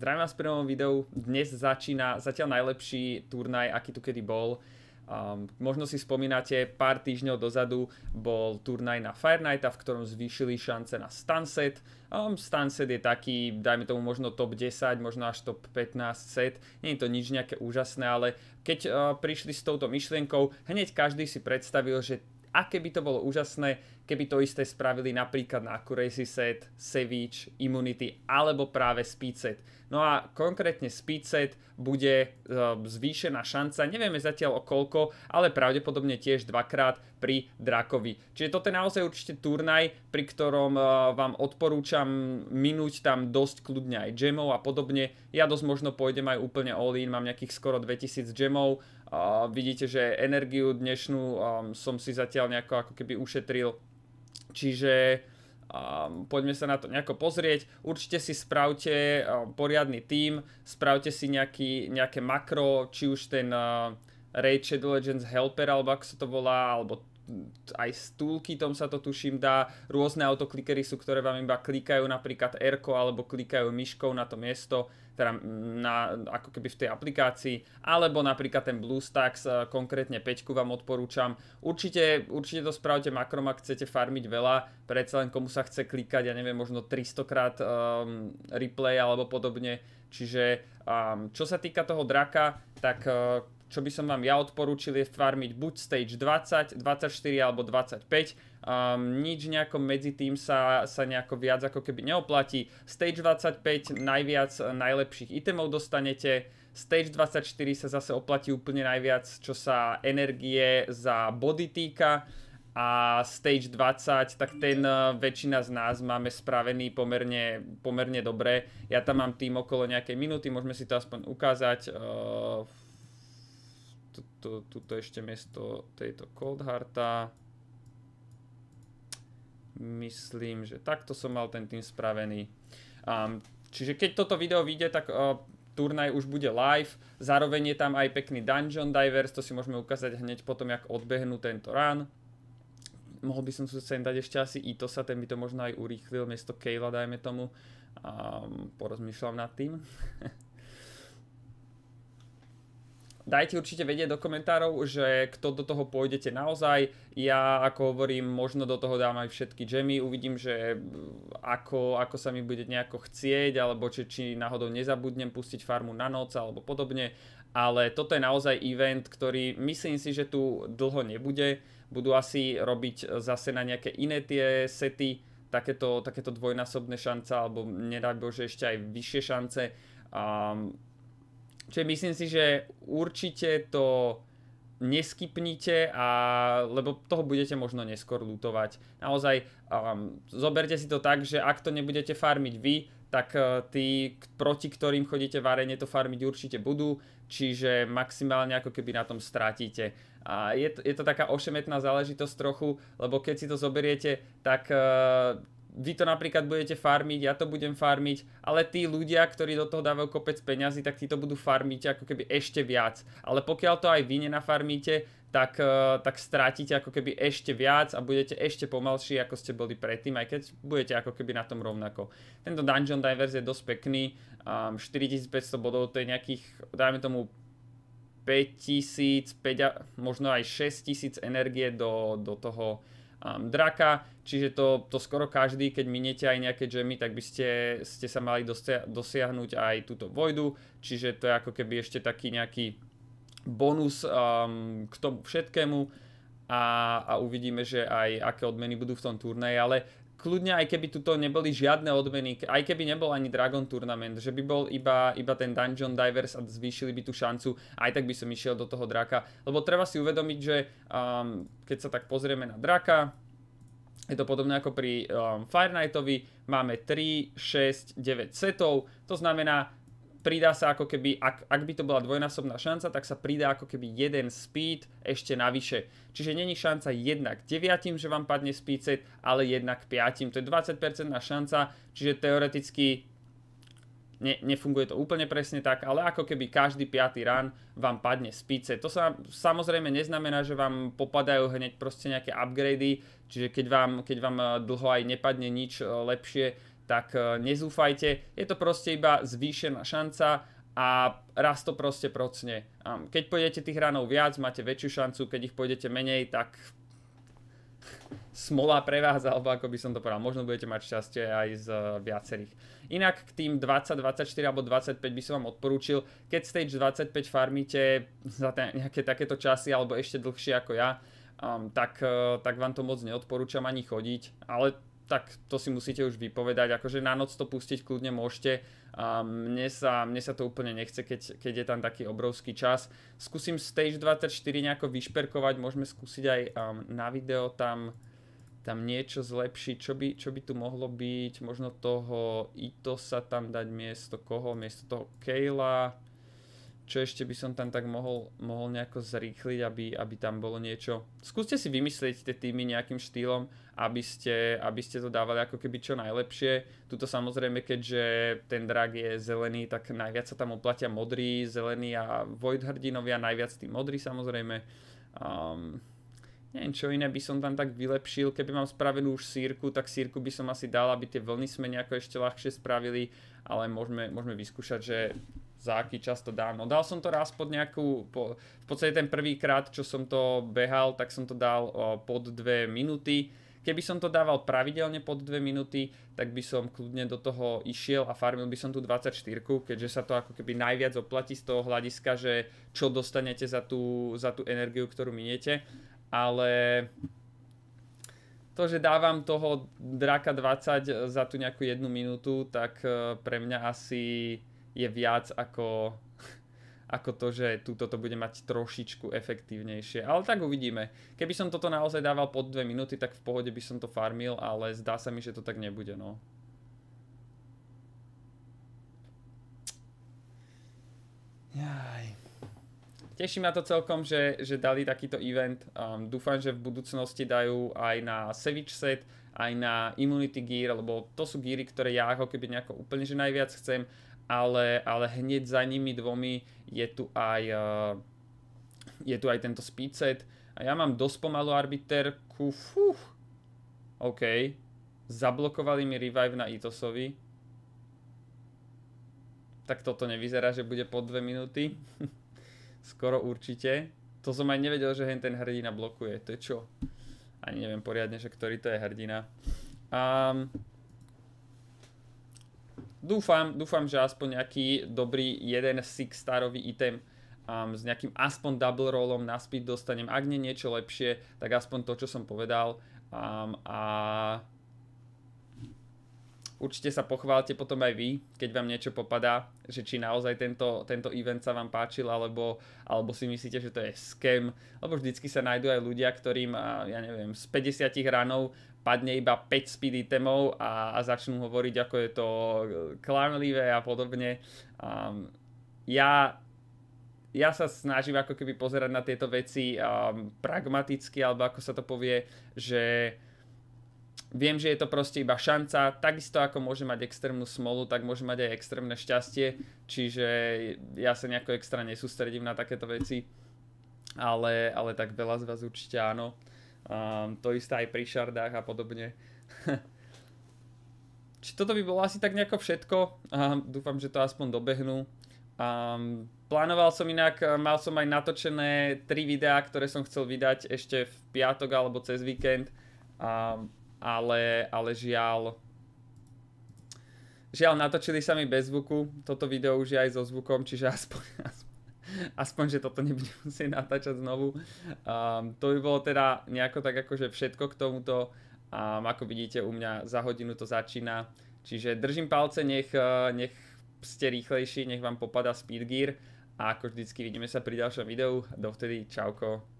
Zdravím vás v prvom videu. Dnes začína zatiaľ najlepší turnaj, aký tu kedy bol. Um, možno si spomínate, pár týždňov dozadu bol turnaj na Fire Knighta, v ktorom zvýšili šance na Stunset. Um, Stunset je taký, dajme tomu možno top 10, možno až top 15 set. Nie je to nič nejaké úžasné, ale keď uh, prišli s touto myšlienkou, hneď každý si predstavil, že aké by to bolo úžasné, keby to isté spravili napríklad na Accuracy set, Savage, Immunity alebo práve Speed set. No a konkrétne Speed set bude e, zvýšená šanca, nevieme zatiaľ o koľko, ale pravdepodobne tiež dvakrát pri Drakovi. Čiže toto je naozaj určite turnaj, pri ktorom e, vám odporúčam minúť tam dosť kľudne aj gemov a podobne. Ja dosť možno pôjdem aj úplne all-in, mám nejakých skoro 2000 gemov, vidíte, že energiu dnešnú um, som si zatiaľ nejako ako keby ušetril. Čiže um, poďme sa na to nejako pozrieť. Určite si spravte um, poriadny tím, spravte si nejaký, nejaké makro, či už ten uh, Raid Shadow Legends Helper, alebo ako sa to volá, alebo aj s toolkitom sa to tuším dá, rôzne autoklikery sú, ktoré vám iba klikajú napríklad r alebo klikajú myškou na to miesto, teda na, ako keby v tej aplikácii, alebo napríklad ten BlueStacks, e, konkrétne 5 vám odporúčam. Určite, určite to spravte makrom, ak chcete farmiť veľa, predsa len komu sa chce klikať, ja neviem, možno 300 krát um, replay alebo podobne. Čiže um, čo sa týka toho draka, tak uh, čo by som vám ja odporúčil, je farmiť buď stage 20, 24 alebo 25. Um, ehm, nič nejako medzi tým sa, sa nejako viac ako keby neoplatí. Stage 25 najviac eh, najlepších itemov dostanete, Stage 24 sa zase oplatí úplne najviac, čo sa energie za body týka a Stage 20, tak ten eh, väčšina z nás máme spravený pomerne, pomerne dobre. Ja tam mám tým okolo nejakej minúty, môžeme si to aspoň ukázať. Uh, tuto, tuto ešte miesto tejto Coldharta. Myslím, že takto som mal ten tým spravený. Um, čiže keď toto video vyjde, tak uh, turnaj už bude live. Zároveň je tam aj pekný Dungeon Divers, to si môžeme ukázať hneď potom, jak odbehnú tento run. Mohol by som tu sem dať ešte asi Itosa, ten by to možno aj urýchlil, miesto Kayla dajme tomu. Um, porozmýšľam nad tým. dajte určite vedieť do komentárov, že kto do toho pôjdete naozaj. Ja, ako hovorím, možno do toho dám aj všetky džemy, uvidím, že ako, ako sa mi bude nejako chcieť, alebo či, či náhodou nezabudnem pustiť farmu na noc, alebo podobne. Ale toto je naozaj event, ktorý myslím si, že tu dlho nebude. Budú asi robiť zase na nejaké iné tie sety, takéto, takéto dvojnásobné šance, alebo nedaj Bože ešte aj vyššie šance. Um, Čiže myslím si, že určite to neskypnite, a, lebo toho budete možno neskôr lutovať. Naozaj um, zoberte si to tak, že ak to nebudete farmiť vy, tak uh, tí, proti ktorým chodíte v arene, to farmiť určite budú, čiže maximálne ako keby na tom strátite. A je to, je to taká ošemetná záležitosť trochu, lebo keď si to zoberiete, tak uh, vy to napríklad budete farmiť, ja to budem farmiť, ale tí ľudia, ktorí do toho dávajú kopec peňazí, tak tí to budú farmiť ako keby ešte viac. Ale pokiaľ to aj vy nenafarmíte, tak, eh, tak strátite ako keby ešte viac a budete ešte pomalší, ako ste boli predtým, aj keď budete ako keby na tom rovnako. Tento Dungeon Divers je dosť pekný, um, ehm, 4500 bodov to je nejakých, dajme tomu 5000, 5, možno aj 6000 energie do, do toho um, draka, čiže to, to skoro každý, keď minete aj nejaké džemy, tak by ste, ste sa mali dosia- dosiahnuť aj túto vojdu, čiže to je ako keby ešte taký nejaký bonus um, k tomu všetkému a, a uvidíme, že aj aké odmeny budú v tom turnaji, ale kľudne aj keby tuto neboli žiadne odmeny, aj keby nebol ani Dragon Tournament, že by bol iba, iba ten Dungeon Divers a zvýšili by tú šancu, aj tak by som išiel do toho draka. Lebo treba si uvedomiť, že um, keď sa tak pozrieme na draka, je to podobné ako pri um, Fire Knightovi, máme 3, 6, 9 setov, to znamená, pridá sa ako keby, ak, ak by to bola dvojnásobná šanca, tak sa pridá ako keby jeden speed ešte navyše. Čiže není šanca 1 k 9, že vám padne speed set, ale 1 k 5. To je 20% šanca, čiže teoreticky ne, nefunguje to úplne presne tak, ale ako keby každý 5 run vám padne speed set. To sa samozrejme neznamená, že vám popadajú hneď proste nejaké upgrady, čiže keď vám, keď vám eh, dlho aj nepadne nič eh, lepšie, tak e, nezúfajte. Je to proste iba zvýšená šanca a raz to proste procne. Keď pôjdete tých ranov viac, máte väčšiu šancu, keď ich pôjdete menej, tak smola pre vás, alebo ako by som to povedal, možno budete mať šťastie aj z e, viacerých. Inak k tým 20, 24 alebo 25 by som vám odporúčil, keď stage 25 farmíte za nejaké takéto časy alebo ešte dlhšie ako ja, tak, e, tak vám to moc neodporúčam ani chodiť, ale tak to si musíte už vypovedať. Akože na noc to pustiť kľudne môžete. A mne, sa, mne sa to úplne nechce, keď, keď je tam taký obrovský čas. Skúsim Stage 24 nejako vyšperkovať, môžeme skúsiť aj um, na video tam, tam niečo zlepšiť, čo by, čo by tu mohlo byť. Možno toho Ito sa tam dať miesto koho, miesto toho Kejla čo ešte by som tam tak mohol, mohol nejako zrýchliť, aby, aby tam bolo niečo. Skúste si vymyslieť tie týmy nejakým štýlom, aby ste, aby ste to dávali ako keby čo najlepšie. Tuto samozrejme, keďže ten drag je zelený, tak najviac sa tam oplatia modrý, zelený a Void hrdinovia, najviac tí modrý samozrejme. Um, neviem, čo iné by som tam tak vylepšil. Keby mám spravenú už sírku, tak sírku by som asi dal, aby tie vlny sme nejako ešte ľahšie spravili, ale môžeme, môžeme vyskúšať, že za aký čas to dám. No dal som to raz pod nejakú, po, v podstate ten prvý krát, čo som to behal, tak som to dal o, pod dve minúty. Keby som to dával pravidelne pod dve minúty, tak by som kľudne do toho išiel a farmil by som tú 24, keďže sa to ako keby najviac oplatí z toho hľadiska, že čo dostanete za tú, za tú energiu, ktorú miniete. Ale to, že dávam toho draka 20 za tú nejakú jednu minútu, tak e, pre mňa asi je viac ako, ako to, že túto to bude mať trošičku efektívnejšie. Ale tak uvidíme. Keby som toto naozaj dával pod 2 minúty, tak v pohode by som to farmil, ale zdá sa mi, že to tak nebude, no. Jaj. Teší ma to celkom, že, že dali takýto event. Um, dúfam, že v budúcnosti dajú aj na Savage set, aj na Immunity Gear, lebo to sú gíry, ktoré ja ako keby nejako úplne že najviac chcem ale, ale hneď za nimi dvomi je tu aj, eh, je tu aj tento speedset. A ja mám dosť pomalú arbiterku. Fú. OK. Zablokovali mi revive na Itosovi. Tak toto nevyzerá, že bude po dve minúty. Skoro určite. To som aj nevedel, že ten hrdina blokuje. To je čo? Ani neviem poriadne, že ktorý to je hrdina. Um, dúfam, dúfam, že aspoň nejaký dobrý jeden six starový item um, s nejakým aspoň double rollom na speed dostanem. Ak nie niečo lepšie, tak aspoň to, čo som povedal. Um, a určite sa pochválte potom aj vy, keď vám niečo popadá, že či naozaj tento, tento event sa vám páčil, alebo, alebo si myslíte, že to je scam, lebo vždycky sa nájdú aj ľudia, ktorým, ja neviem, z 50 ranov padne iba 5 speed itemov a, a začnú hovoriť, ako je to eh, klamlivé a podobne. Um, ja, ja sa snažím ako keby pozerať na tieto veci um, pragmaticky, alebo ako sa to povie, že viem, že je to proste iba šanca, takisto ako môže mať extrémnu smolu, tak môže mať aj extrémne šťastie, čiže ja sa nejako extra nesústredím na takéto veci, ale, ale tak veľa z vás určite áno. Um, to isté aj pri šardách a podobne. Či toto by bolo asi tak nejako všetko. Um, dúfam, že to aspoň dobehnú. Um, plánoval som inak, mal som aj natočené tri videá, ktoré som chcel vydať ešte v piatok alebo cez víkend. Um, ale, ale žiaľ... Žiaľ, natočili sa mi bez zvuku. Toto video už je aj so zvukom, čiže aspoň, aspoň aspoň, že toto nebudem musieť natáčať znovu. Um, to by bolo teda nejako tak akože všetko k tomuto. Um, ako vidíte, u mňa za hodinu to začína. Čiže držím palce, nech, e, nech ste rýchlejší, nech vám popada speed gear a ako vždycky vidíme sa pri ďalšom videu. Dovtedy čauko.